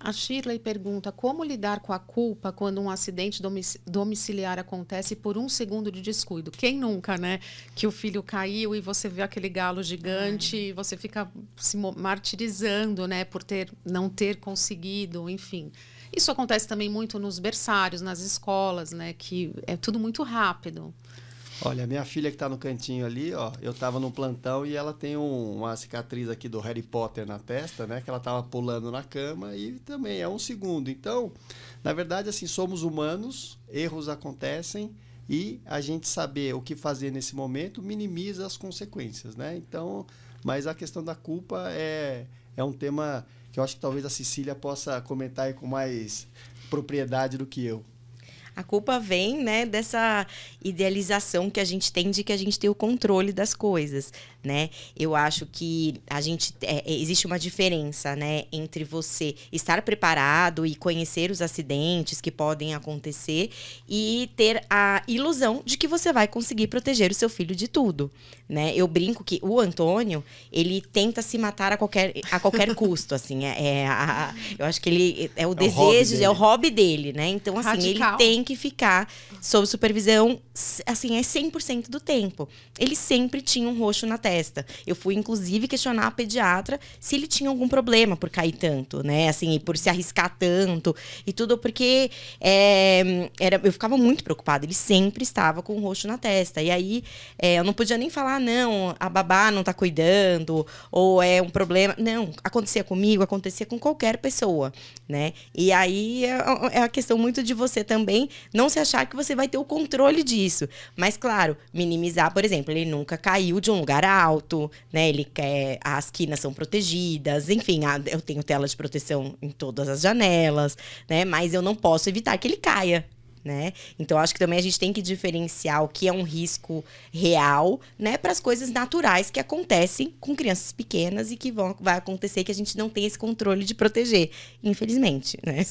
A Shirley pergunta como lidar com a culpa quando um acidente domiciliar acontece por um segundo de descuido. Quem nunca, né? Que o filho caiu e você vê aquele galo gigante é. e você fica se martirizando, né? Por ter, não ter conseguido, enfim. Isso acontece também muito nos berçários, nas escolas, né? Que é tudo muito rápido. Olha, minha filha que está no cantinho ali, ó, eu estava no plantão e ela tem um, uma cicatriz aqui do Harry Potter na testa, né? Que ela estava pulando na cama e também é um segundo. Então, na verdade, assim, somos humanos, erros acontecem e a gente saber o que fazer nesse momento minimiza as consequências, né? Então, mas a questão da culpa é, é um tema que eu acho que talvez a Cecília possa comentar com mais propriedade do que eu. A culpa vem, né, dessa idealização que a gente tem de que a gente tem o controle das coisas, né? Eu acho que a gente é, é, existe uma diferença, né, entre você estar preparado e conhecer os acidentes que podem acontecer e ter a ilusão de que você vai conseguir proteger o seu filho de tudo, né? Eu brinco que o Antônio, ele tenta se matar a qualquer, a qualquer custo, assim, é, é a, eu acho que ele é o, é desejo, é o hobby dele, né? Então assim, Radical. ele tem que ficar sob supervisão, assim, é 100% do tempo. Ele sempre tinha um roxo na testa. Eu fui, inclusive, questionar a pediatra se ele tinha algum problema por cair tanto, né? Assim, por se arriscar tanto e tudo, porque é, era, eu ficava muito preocupada. Ele sempre estava com um roxo na testa. E aí, é, eu não podia nem falar, ah, não, a babá não tá cuidando, ou é um problema. Não, acontecia comigo, acontecia com qualquer pessoa, né? E aí é, é a questão muito de você também não se achar que você vai ter o controle disso. Mas, claro, minimizar, por exemplo, ele nunca caiu de um lugar alto, né? Ele quer. As quinas são protegidas, enfim, a, eu tenho tela de proteção em todas as janelas, né? Mas eu não posso evitar que ele caia. Né? Então acho que também a gente tem que diferenciar o que é um risco real, né, para as coisas naturais que acontecem com crianças pequenas e que vão vai acontecer que a gente não tem esse controle de proteger, infelizmente, né?